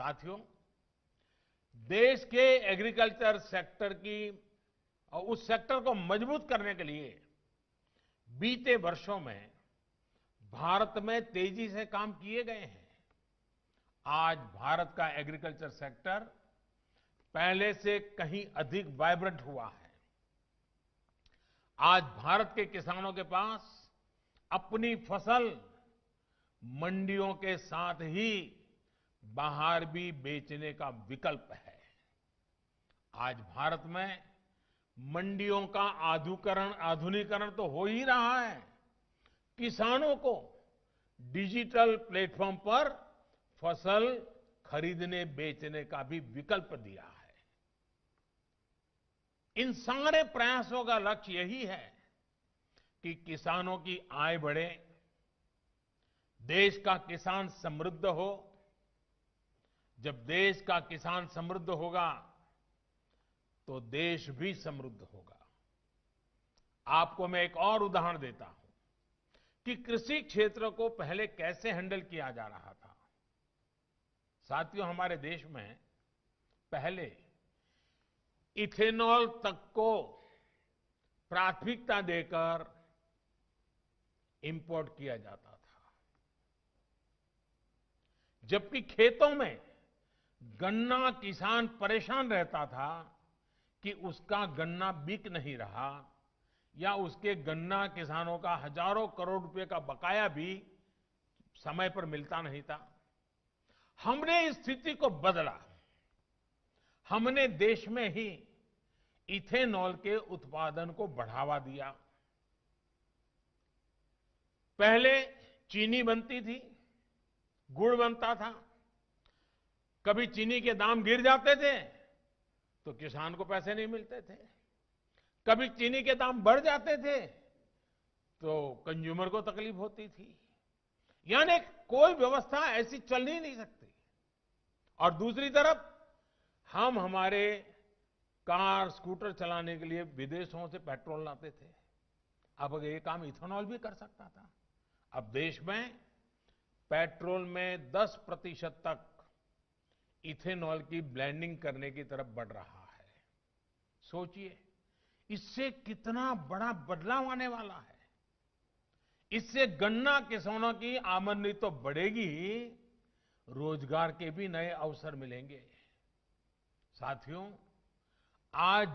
साथियों देश के एग्रीकल्चर सेक्टर की और उस सेक्टर को मजबूत करने के लिए बीते वर्षों में भारत में तेजी से काम किए गए हैं आज भारत का एग्रीकल्चर सेक्टर पहले से कहीं अधिक वाइब्रेंट हुआ है आज भारत के किसानों के पास अपनी फसल मंडियों के साथ ही बाहर भी बेचने का विकल्प है आज भारत में मंडियों का आधुकरण आधुनिकरण तो हो ही रहा है किसानों को डिजिटल प्लेटफॉर्म पर फसल खरीदने बेचने का भी विकल्प दिया है इन सारे प्रयासों का लक्ष्य यही है कि किसानों की आय बढ़े देश का किसान समृद्ध हो जब देश का किसान समृद्ध होगा तो देश भी समृद्ध होगा आपको मैं एक और उदाहरण देता हूं कि कृषि क्षेत्र को पहले कैसे हैंडल किया जा रहा था साथियों हमारे देश में पहले इथेनॉल तक को प्राथमिकता देकर इंपोर्ट किया जाता था जबकि खेतों में गन्ना किसान परेशान रहता था कि उसका गन्ना बिक नहीं रहा या उसके गन्ना किसानों का हजारों करोड़ रुपए का बकाया भी समय पर मिलता नहीं था हमने इस स्थिति को बदला हमने देश में ही इथेनॉल के उत्पादन को बढ़ावा दिया पहले चीनी बनती थी गुड़ बनता था कभी चीनी के दाम गिर जाते थे तो किसान को पैसे नहीं मिलते थे कभी चीनी के दाम बढ़ जाते थे तो कंज्यूमर को तकलीफ होती थी यानी कोई व्यवस्था ऐसी चल ही नहीं सकती और दूसरी तरफ हम हमारे कार स्कूटर चलाने के लिए विदेशों से पेट्रोल लाते थे अब अगर ये काम इथेनॉल भी कर सकता था अब देश में पेट्रोल में 10 प्रतिशत तक इथेनॉल की ब्लेंडिंग करने की तरफ बढ़ रहा है सोचिए इससे कितना बड़ा बदलाव आने वाला है इससे गन्ना किसानों की आमदनी तो बढ़ेगी रोजगार के भी नए अवसर मिलेंगे साथियों आज